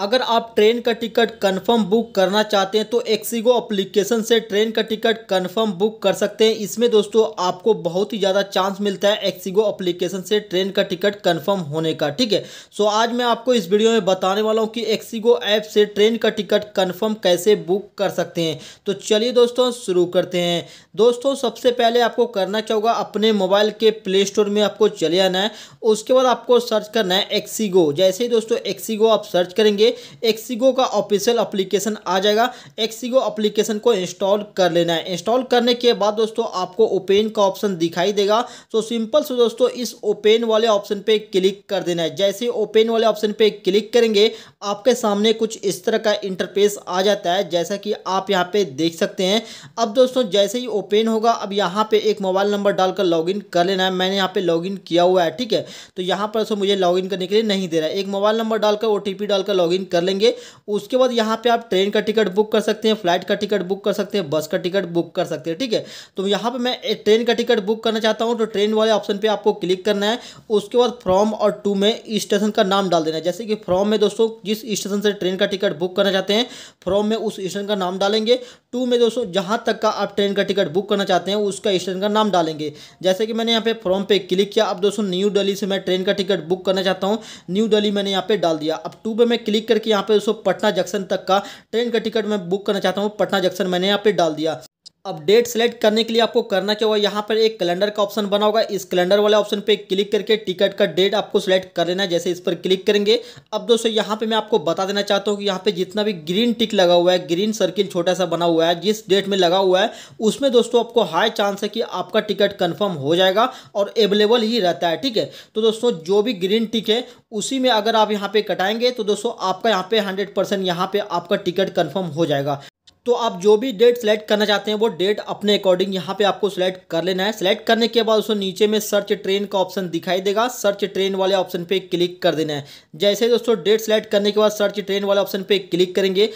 अगर आप ट्रेन का टिकट कंफर्म बुक करना चाहते हैं तो एक्सीगो अप्लीकेशन से ट्रेन का टिकट कंफर्म बुक कर सकते हैं इसमें दोस्तों आपको बहुत ही ज़्यादा चांस मिलता है एक्सीगो अप्लीकेशन से ट्रेन का टिकट कंफर्म होने का ठीक है सो आज मैं आपको इस वीडियो में बताने वाला हूँ कि एक्सीगो ऐप से ट्रेन का टिकट कन्फर्म कैसे बुक कर सकते हैं तो चलिए दोस्तों शुरू करते हैं दोस्तों सबसे पहले आपको करना क्या होगा अपने मोबाइल के प्ले स्टोर में आपको चले आना है उसके बाद आपको सर्च करना है एक्सीगो जैसे ही दोस्तों एक्सीगो आप सर्च करेंगे लिए एक्सीगो का ऑफिशियल अप्लीकेशन आ जाएगा एक्सीगो अप्लीकेशन को इंस्टॉल कर लेना है इंस्टॉल करने के बाद दोस्तों आपको ओपेन का ऑप्शन दिखाई देगा तो सिंपल से दोस्तों इस ओपेन वाले ऑप्शन पर क्लिक कर देना है जैसे ओपेन वाले ऑप्शन पर क्लिक करेंगे आपके सामने कुछ इस तरह का इंटरफेस आ जाता है जैसा कि आप यहाँ पर देख सकते हैं अब दोस्तों जैसे ही ओपन होगा अब यहाँ पर एक मोबाइल नंबर डालकर लॉगिन कर लेना है मैंने यहाँ पे लॉगिन किया हुआ है ठीक है तो यहाँ पर दोस्तों मुझे लॉगिन करने के लिए नहीं दे रहा है एक मोबाइल नंबर डालकर ओ डालकर लॉगिन इन कर लेंगे उसके बाद यहाँ पे आप ट्रेन का टिकट बुक कर सकते हैं फ्लाइट का टिकट बुक कर सकते हैं बस का टिकट बुक कर सकते हैं ठीक है तो यहाँ पे मैं ट्रेन का टिकट बुक करना चाहता हूँ तो ट्रेन वाले ऑप्शन पर आपको क्लिक करना है उसके बाद फ्रॉम और टू में स्टेशन का नाम डाल देना है जैसे कि फ्रॉम में दोस्तों जिस स्टेशन से ट्रेन का टिकट बुक करना चाहते हैं फ्रॉम में उस स्टेशन का नाम डालेंगे टू में दोस्तों जहाँ तक का आप ट्रेन का टिकट बुक करना चाहते हैं उसका स्टेशन का नाम डालेंगे जैसे कि मैंने यहाँ पे फॉर्म पे क्लिक किया अब दोस्तों न्यू दिल्ली से मैं ट्रेन का टिकट बुक करना चाहता हूँ न्यू दिल्ली मैंने यहाँ पे डाल दिया अब टू पे मैं क्लिक करके यहाँ पे दोस्तों पटना जंक्शन तक का ट्रेन का टिकट मैं बुक करना चाहता हूँ पटना जंक्शन मैंने यहाँ पे डाल दिया अब डेट सेलेक्ट करने के लिए आपको करना क्या होगा यहाँ पर एक कैलेंडर का ऑप्शन बना होगा इस कैलेंडर वाले ऑप्शन पे क्लिक करके टिकट का डेट आपको सेलेक्ट कर लेना है जैसे इस पर क्लिक करेंगे अब दोस्तों यहाँ पे मैं आपको बता देना चाहता हूँ कि यहाँ पे जितना भी ग्रीन टिक लगा हुआ है ग्रीन सर्किल छोटा सा बना हुआ है जिस डेट में लगा हुआ है उसमें दोस्तों आपको हाई चांस है कि आपका टिकट कन्फर्म हो जाएगा और अवेलेबल ही रहता है ठीक है तो दोस्तों जो भी ग्रीन टिक है उसी में अगर आप यहाँ पे कटाएंगे तो दोस्तों आपका यहाँ पे हंड्रेड परसेंट यहाँ पे आपका टिकट कन्फर्म हो जाएगा तो आप जो भी डेट सेलेक्ट करना चाहते हैं वो डेट अपने अकॉर्डिंग यहाँ पे आपको सेलेक्ट कर लेना है सेलेक्ट करने के बाद उसको नीचे में सर्च ट्रेन का ऑप्शन दिखाई देगा सर्च ट्रेन वाले ऑप्शन पे क्लिक कर देना है जैसे दोस्तों डेट सेलेक्ट करने के बाद सर्च ट्रेन वाले ऑप्शन पे क्लिक करेंगे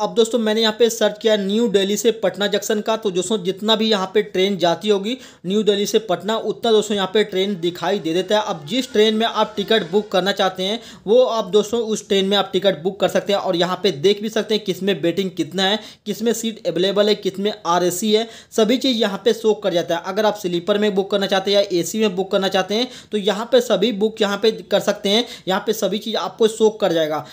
अब दोस्तों मैंने यहाँ पे सर्च किया न्यू दिल्ली से पटना जंक्शन का तो दोस्तों जितना भी यहाँ पे ट्रेन जाती होगी न्यू दिल्ली से पटना उतना दोस्तों यहाँ पे ट्रेन दिखाई दे देता है अब जिस ट्रेन में आप टिकट बुक करना चाहते हैं वो आप दोस्तों उस ट्रेन में आप टिकट बुक कर सकते हैं और यहाँ पे देख भी सकते हैं किस में बेटिंग कितना है किस में सीट अवेलेबल है किस में आर है सभी चीज़ यहाँ पर शो कर जाता है अगर आप स्लीपर में बुक करना चाहते हैं या ए में बुक करना चाहते हैं तो यहाँ पर सभी बुक यहाँ पर कर सकते हैं यहाँ पर सभी चीज़ आपको शो कर जाएगा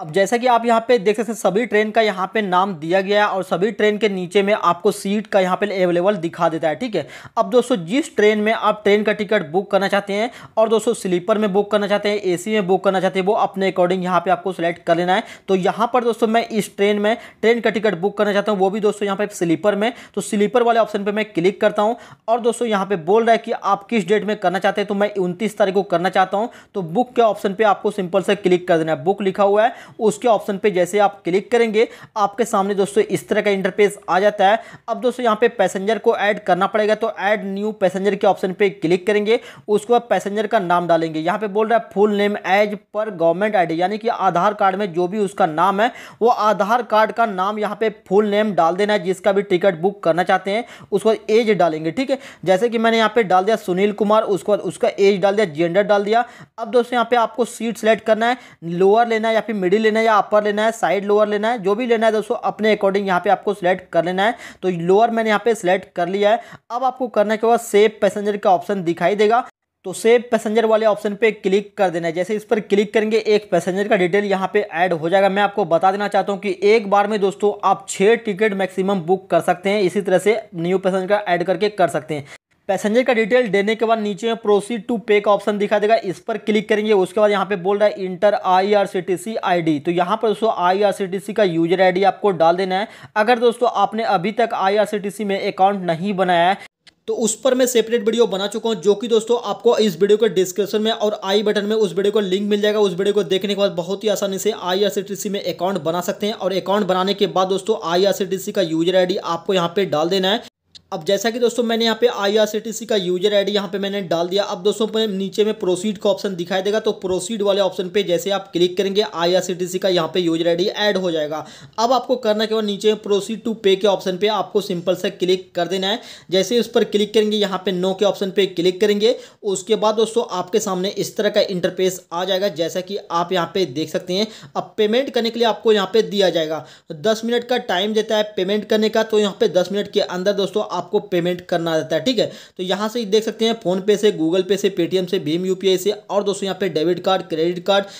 अब जैसा कि आप यहाँ पे देख सकते हैं सभी ट्रेन का यहाँ पे नाम दिया गया है और सभी ट्रेन के नीचे में आपको सीट का यहाँ पे अवेलेबल दिखा देता है ठीक है अब दोस्तों जिस ट्रेन में आप ट्रेन का टिकट बुक करना चाहते हैं और दोस्तों स्लीपर में बुक करना चाहते हैं एसी में बुक करना चाहते हैं वो अपने अकॉर्डिंग यहाँ पर आपको सिलेक्ट कर लेना है तो यहाँ पर दोस्तों मैं इस ट्रेन में ट्रेन का टिकट बुक करना चाहता हूँ वो भी दोस्तों यहाँ पर स्लीपर में तो स्लीपर वाले ऑप्शन पर मैं क्लिक करता हूँ और दोस्तों यहाँ पर बोल रहा है कि आप किस डेट में करना चाहते हैं तो मैं उनतीस तारीख को करना चाहता हूँ तो बुक के ऑप्शन पर आपको सिंपल से क्लिक कर देना है बुक लिखा हुआ है उसके ऑप्शन पे जैसे आप क्लिक करेंगे आपके सामने दोस्तों इस तरह का इंटरफेस आ जाता है अब दोस्तों यहाँ पे पैसेंजर को ऐड करना पड़ेगा तो ऐड न्यू पैसेंजर के ऑप्शन पे क्लिक करेंगे उसको आप पैसेंजर का नाम डालेंगे यहाँ पे बोल रहा है full name as per government I यानी कि आधार कार्ड में जो भी उसका नाम है वो आधार कार्ड का नाम यहाँ पे फुल नेम डाल देना है जिसका भी टिकट बुक करना चाहते हैं उसको एज डालेंगे ठीक है जैसे कि मैंने यहाँ पे डाल दिया सुनील कुमार उसके बाद उसका एज डाल दिया जेंडर डाल दिया अब दोस्तों यहाँ पे आपको सीट सेलेक्ट करना है लोअर लेना है या फिर मिडिल मिडिल लेना है या अपर लेना है साइड लोअर लेना है जो भी लेना है दोस्तों अपने अकॉर्डिंग यहाँ पे आपको सिलेक्ट कर लेना है तो लोअर मैंने यहाँ पे सिलेक्ट कर लिया है अब आपको करने के बाद सेफ पैसेंजर का ऑप्शन दिखाई देगा तो सेव पैसेंजर वाले ऑप्शन पे क्लिक कर देना है जैसे इस पर क्लिक करेंगे एक पैसेंजर का डिटेल यहाँ पे ऐड हो जाएगा मैं आपको बता देना चाहता हूँ कि एक बार में दोस्तों आप छः टिकट मैक्सिमम बुक कर सकते हैं इसी तरह से न्यू पैसेंजर का ऐड करके कर सकते हैं पैसेंजर का डिटेल देने के बाद नीचे में प्रोसीड टू पे का ऑप्शन दिखा देगा इस पर क्लिक करेंगे उसके बाद यहाँ पे बोल रहा है इंटर आईआरसीटीसी आईडी तो यहाँ पर दोस्तों आईआरसीटीसी का यूजर आईडी आपको डाल देना है अगर दोस्तों आपने अभी तक आईआरसीटीसी में अकाउंट नहीं बनाया है तो उस पर मैं सेपरेट वीडियो बना चुका हूँ जो कि दोस्तों आपको इस वीडियो के डिस्क्रिप्शन में और आई बटन में उस वीडियो को लिंक मिल जाएगा उस वीडियो को देखने के बाद बहुत ही आसानी से आईआरसीटीसी में अकाउंट बना सकते हैं और अकाउंट बनाने के बाद दोस्तों आईआरसीटीसी का यूजर आईडी आपको यहाँ पे डाल देना है अब जैसा कि दोस्तों मैंने यहाँ पे आई का यूजर आईडी यहाँ पे मैंने डाल दिया अब दोस्तों नीचे में प्रोसीड का ऑप्शन दिखाई देगा तो प्रोसीड वाले ऑप्शन पे जैसे आप क्लिक करेंगे आई का यहाँ पे यूजर आईडी ऐड हो जाएगा अब आपको करना क्या नीचे प्रोसीड टू पे के ऑप्शन पे आपको सिंपल से क्लिक कर देना है जैसे उस पर क्लिक करेंगे यहाँ पे नो के ऑप्शन पे क्लिक करेंगे उसके बाद दोस्तों आपके सामने इस तरह का इंटरफेस आ जाएगा जैसा कि आप यहाँ पे देख सकते हैं अब पेमेंट करने के लिए आपको यहाँ पे दिया जाएगा दस मिनट का टाइम देता है पेमेंट करने का तो यहाँ पे दस मिनट के अंदर दोस्तों आपको पेमेंट करना रहता है ठीक है तो यहाँ से देख सकते हैं फोनपे से गूगल पे से पेटीएम से भीम यूपीआई से और दोस्तों यहाँ पे डेबिट कार्ड क्रेडिट कार्ड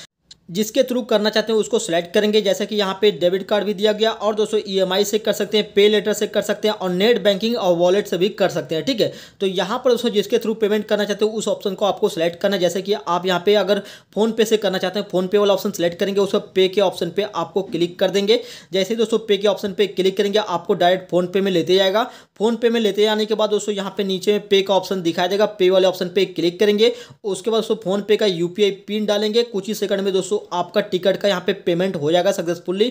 जिसके थ्रू करना चाहते हैं उसको सेलेक्ट करेंगे जैसे कि यहाँ पे डेबिट कार्ड भी दिया गया और दोस्तों ईएमआई e से कर सकते हैं पे लेटर से कर सकते हैं और नेट बैंकिंग और वॉलेट से भी कर सकते हैं ठीक है तो यहाँ पर दोस्तों जिसके थ्रू पेमेंट करना चाहते हैं उस ऑप्शन को आपको सेलेक्ट करना जैसे कि आप यहाँ पे अगर फोनपे से करना चाहते हैं फोनपे वाला ऑप्शन सेलेक्ट करेंगे उसको पे के ऑप्शन पर आपको क्लिक कर देंगे जैसे ही दोस्तों पे के ऑप्शन पर क्लिक करेंगे आपको डायरेक्ट फोनपे में लेते जाएगा फोनपे में लेते जाने के बाद दोस्तों यहाँ पे नीचे में पे का ऑप्शन दिखाई देगा पे वाले ऑप्शन पर क्लिक करेंगे उसके बाद दोस्तों फोनपे का यूपीआई पिन डालेंगे कुछ ही सेकंड में दोस्तों दोस्तों आपका टिकट का यहाँ पे पेमेंट हो जाएगा सक्सेसफुली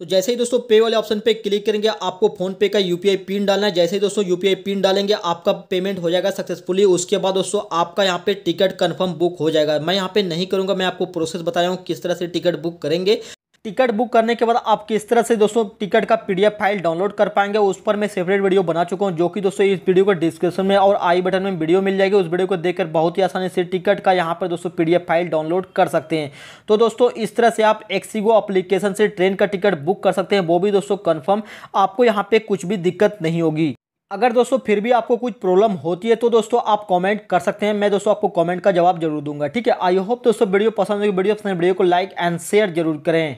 तो जैसे ही दोस्तों पे वाले ऑप्शन पे क्लिक करेंगे आपको फोन पे का यूपीआई पिन डालना है जैसे ही दोस्तों यूपीआई पिन डालेंगे आपका पेमेंट हो जाएगा सक्सेसफुली उसके बाद दोस्तों आपका यहाँ पे टिकट कंफर्म बुक हो जाएगा मैं यहाँ पे नहीं करूँगा मैं आपको प्रोसेस बताया हूँ किस तरह से टिकट बुक करेंगे टिकट बुक करने के बाद आप किस तरह से दोस्तों टिकट का पीडीएफ फाइल डाउनलोड कर पाएंगे उस पर मैं सेपरेट वीडियो बना चुका हूँ जो कि दोस्तों इस वीडियो को डिस्क्रिप्शन में और आई बटन में वीडियो मिल जाएगी उस वीडियो को देखकर बहुत ही आसानी से टिकट का यहाँ पर दोस्तों पीडीएफ फाइल डाउनलोड कर सकते हैं तो दोस्तों इस तरह से आप एक्सीगो अप्लीकेशन से ट्रेन का टिकट बुक कर सकते हैं वो भी दोस्तों कन्फर्म आपको यहाँ पर कुछ भी दिक्कत नहीं होगी अगर दोस्तों फिर भी आपको कुछ प्रॉब्लम होती है तो दोस्तों आप कमेंट कर सकते हैं मैं दोस्तों आपको कमेंट का जवाब जरूर दूंगा ठीक है आई होप दोस्तों वीडियो पसंद होगी वीडियो पसंद वीडियो को लाइक एंड शेयर जरूर करें